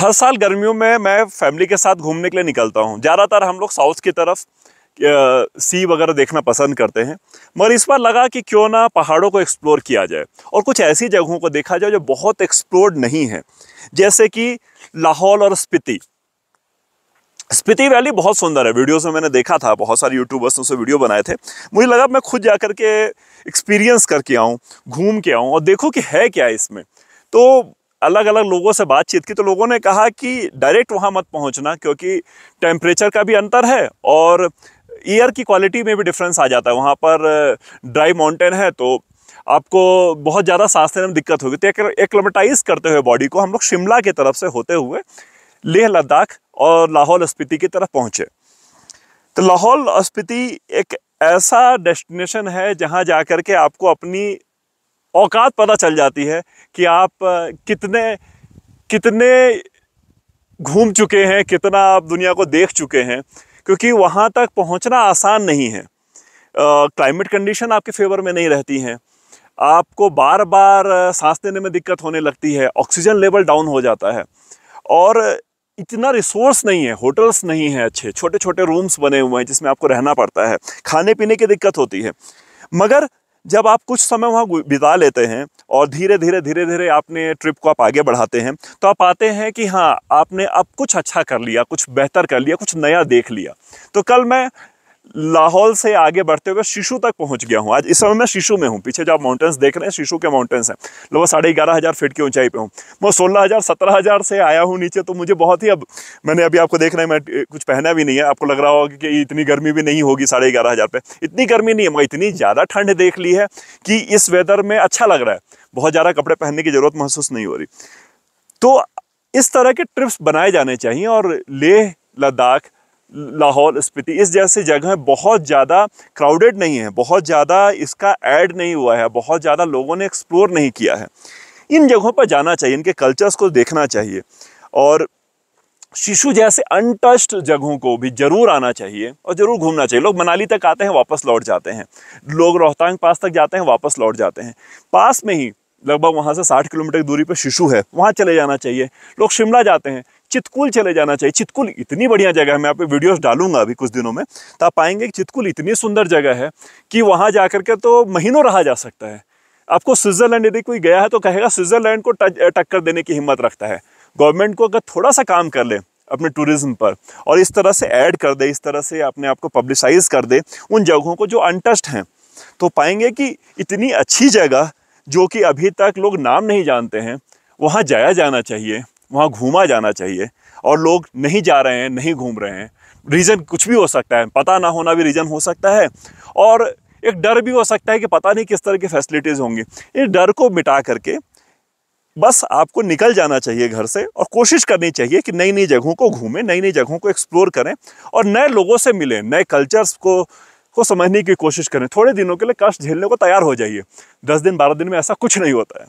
हर साल गर्मियों में मैं फैमिली के साथ घूमने के लिए निकलता हूँ ज़्यादातर हम लोग साउथ की तरफ सी वगैरह देखना पसंद करते हैं मगर इस बार लगा कि क्यों ना पहाड़ों को एक्सप्लोर किया जाए और कुछ ऐसी जगहों को देखा जाए जो बहुत एक्सप्लोर्ड नहीं है जैसे कि लाहौल और स्पीति स्पीति वैली बहुत सुंदर है वीडियोस में मैंने देखा था बहुत सारे यूट्यूबर्स ने उसे वीडियो बनाए थे मुझे लगा मैं खुद जा कर के एक्सपीरियंस करके आऊँ घूम के आऊँ और देखूँ कि है क्या इसमें तो अलग अलग लोगों से बातचीत की तो लोगों ने कहा कि डायरेक्ट वहाँ मत पहुँचना क्योंकि टेम्परेचर का भी अंतर है और एयर की क्वालिटी में भी डिफरेंस आ जाता है वहाँ पर ड्राई माउंटेन है तो आपको बहुत ज़्यादा सांस लेने में दिक्कत होगी तो एक्लमेटाइज करते हुए बॉडी को हम लोग शिमला की तरफ से होते हुए लेह लद्दाख और लाहौल स्पीति की तरफ पहुँचे तो लाहौल स्पीति एक ऐसा डेस्टिनेशन है जहाँ जा कर के आपको अपनी औकात पता चल जाती है कि आप कितने कितने घूम चुके हैं कितना आप दुनिया को देख चुके हैं क्योंकि वहाँ तक पहुँचना आसान नहीं है क्लाइमेट कंडीशन आपके फेवर में नहीं रहती हैं आपको बार बार सांस लेने में दिक्कत होने लगती है ऑक्सीजन लेवल डाउन हो जाता है और इतना रिसोर्स नहीं है होटल्स नहीं हैं अच्छे छोटे छोटे रूम्स बने हुए हैं जिसमें आपको रहना पड़ता है खाने पीने की दिक्कत होती है मगर जब आप कुछ समय वहाँ बिता लेते हैं और धीरे धीरे धीरे धीरे आपने ट्रिप को आप आगे बढ़ाते हैं तो आप आते हैं कि हाँ आपने अब कुछ अच्छा कर लिया कुछ बेहतर कर लिया कुछ नया देख लिया तो कल मैं लाहौल से आगे बढ़ते हुए शिशु तक पहुंच गया हूं आज इस समय मैं शिशु में हूं पीछे जो आप माउंटेन्स देख रहे हैं शिशु के माउंटेन्स हैं लगभग साढ़े ग्यारह हज़ार फीट की ऊंचाई पे हूं मैं सोलह हज़ार सत्रह हज़ार से आया हूं नीचे तो मुझे बहुत ही अब मैंने अभी आपको देखना है मैं कुछ पहना भी नहीं है आपको लग रहा होगा कि इतनी गर्मी भी नहीं होगी साढ़े ग्यारह हज़ार पे इतनी गर्मी नहीं है मैं इतनी ज़्यादा ठंड देख ली है कि इस वेदर में अच्छा लग रहा है बहुत ज़्यादा कपड़े पहनने की ज़रूरत महसूस नहीं हो रही तो इस तरह के ट्रिप्स बनाए जाने चाहिए और लेह लद्दाख लाहौल स्पीति इस जैसे जगह बहुत ज़्यादा क्राउडेड नहीं है बहुत ज़्यादा इसका ऐड नहीं हुआ है बहुत ज़्यादा लोगों ने एक्सप्लोर नहीं किया है इन जगहों पर जाना चाहिए इनके कल्चर्स को देखना चाहिए और शिशु जैसे अनटस्ट जगहों को भी ज़रूर आना चाहिए और ज़रूर घूमना चाहिए लोग मनाली तक आते हैं वापस लौट जाते हैं लोग रोहतांग पास तक जाते हैं वापस लौट जाते हैं पास में ही लगभग वहाँ से 60 किलोमीटर की दूरी पर शिशु है वहाँ चले जाना चाहिए लोग शिमला जाते हैं चितकुल चले जाना चाहिए चितकुल इतनी बढ़िया जगह है मैं आप वीडियोस डालूंगा अभी कुछ दिनों में तो आप पाएंगे कि चितकुल इतनी सुंदर जगह है कि वहाँ जा के तो महीनों रहा जा सकता है आपको स्विट्ज़रलैंड यदि कोई गया है तो कहेगा स्विट्ज़रलैंड को टक्कर देने की हिम्मत रखता है गवर्नमेंट को अगर थोड़ा सा काम कर ले अपने टूरिज्म पर और इस तरह से ऐड कर दे इस तरह से अपने आप को पब्लिसाइज कर दे उन जगहों को जो अनटस्ट हैं तो पाएंगे कि इतनी अच्छी जगह जो कि अभी तक लोग नाम नहीं जानते हैं वहाँ जाया जाना चाहिए वहाँ घूमा जाना चाहिए और लोग नहीं जा रहे हैं नहीं घूम रहे हैं रीज़न कुछ भी हो सकता है पता ना होना भी रीज़न हो सकता है और एक डर भी हो सकता है कि पता नहीं किस तरह की फैसिलिटीज़ होंगी इस डर को मिटा करके बस आपको निकल जाना चाहिए घर से और कोशिश करनी चाहिए कि नई नई जगहों को घूमें नई नई जगहों को एक्सप्लोर करें और नए लोगों से मिलें नए कल्चर्स को को समझने की कोशिश करें थोड़े दिनों के लिए कष्ट झेलने को तैयार हो जाइए दस दिन बारह दिन में ऐसा कुछ नहीं होता है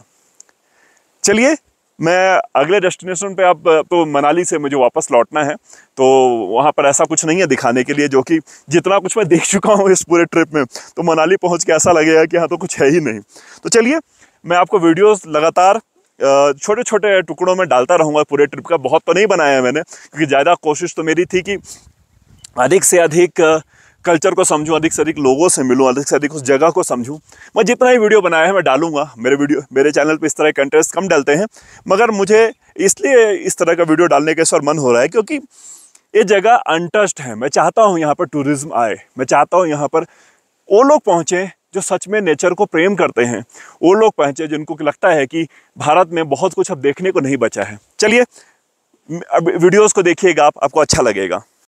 चलिए मैं अगले डेस्टिनेशन पे आप तो मनाली से मुझे वापस लौटना है तो वहाँ पर ऐसा कुछ नहीं है दिखाने के लिए जो कि जितना कुछ मैं देख चुका हूँ इस पूरे ट्रिप में तो मनाली पहुँच के ऐसा लगेगा कि यहाँ तो कुछ है ही नहीं तो चलिए मैं आपको वीडियोस लगातार छोटे छोटे टुकड़ों में डालता रहूँगा पूरे ट्रिप का बहुत तो नहीं बनाया है मैंने क्योंकि ज़्यादा कोशिश तो मेरी थी कि अधिक से अधिक कल्चर को समझूं अधिक से अधिक लोगों से मिलूँ अधिक से अधिक उस जगह को समझूं मैं जितना ही वीडियो बनाया है मैं डालूंगा मेरे वीडियो मेरे चैनल पे इस तरह के कंटेंट्स कम डालते हैं मगर मुझे इसलिए इस तरह का वीडियो डालने के सर मन हो रहा है क्योंकि ये जगह अनटस्ट है मैं चाहता हूँ यहाँ पर टूरिज़्म आए मैं चाहता हूँ यहाँ पर वो लोग पहुँचे जो सच में नेचर को प्रेम करते हैं वो लोग पहुँचे जिनको लगता है कि भारत में बहुत कुछ अब देखने को नहीं बचा है चलिए अब वीडियोज़ को देखिएगा आप आपको अच्छा लगेगा